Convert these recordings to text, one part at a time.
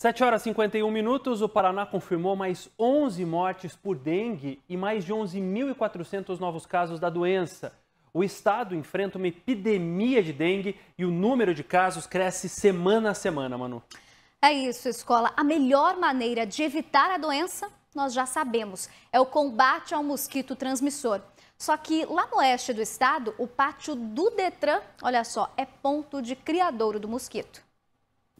7 horas e 51 minutos, o Paraná confirmou mais 11 mortes por dengue e mais de 11.400 novos casos da doença. O estado enfrenta uma epidemia de dengue e o número de casos cresce semana a semana, Manu. É isso, escola. A melhor maneira de evitar a doença, nós já sabemos, é o combate ao mosquito transmissor. Só que lá no oeste do estado, o pátio do Detran, olha só, é ponto de criadouro do mosquito.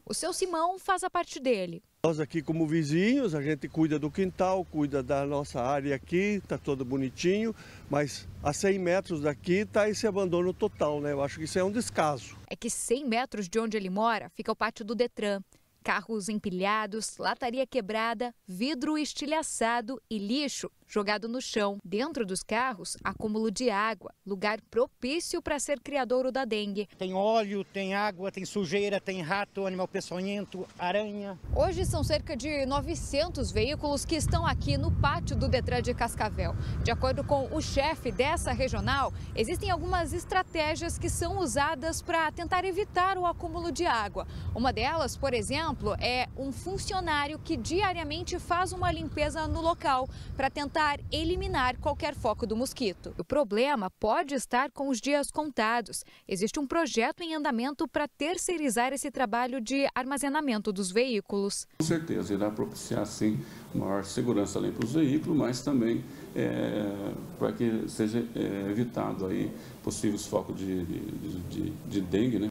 O seu Simão faz a parte dele. Nós aqui como vizinhos, a gente cuida do quintal, cuida da nossa área aqui, tá todo bonitinho, mas a 100 metros daqui tá esse abandono total, né? Eu acho que isso é um descaso. É que 100 metros de onde ele mora fica o pátio do Detran carros empilhados, lataria quebrada, vidro estilhaçado e lixo jogado no chão. Dentro dos carros, acúmulo de água, lugar propício para ser criadouro da dengue. Tem óleo, tem água, tem sujeira, tem rato, animal peçonhento, aranha. Hoje são cerca de 900 veículos que estão aqui no pátio do Detran de Cascavel. De acordo com o chefe dessa regional, existem algumas estratégias que são usadas para tentar evitar o acúmulo de água. Uma delas, por exemplo, exemplo, é um funcionário que diariamente faz uma limpeza no local para tentar eliminar qualquer foco do mosquito. O problema pode estar com os dias contados. Existe um projeto em andamento para terceirizar esse trabalho de armazenamento dos veículos. Com certeza, irá propiciar, sim, maior segurança além para os veículos, mas também é, para que seja é, evitado aí possíveis focos de, de, de, de dengue. Né?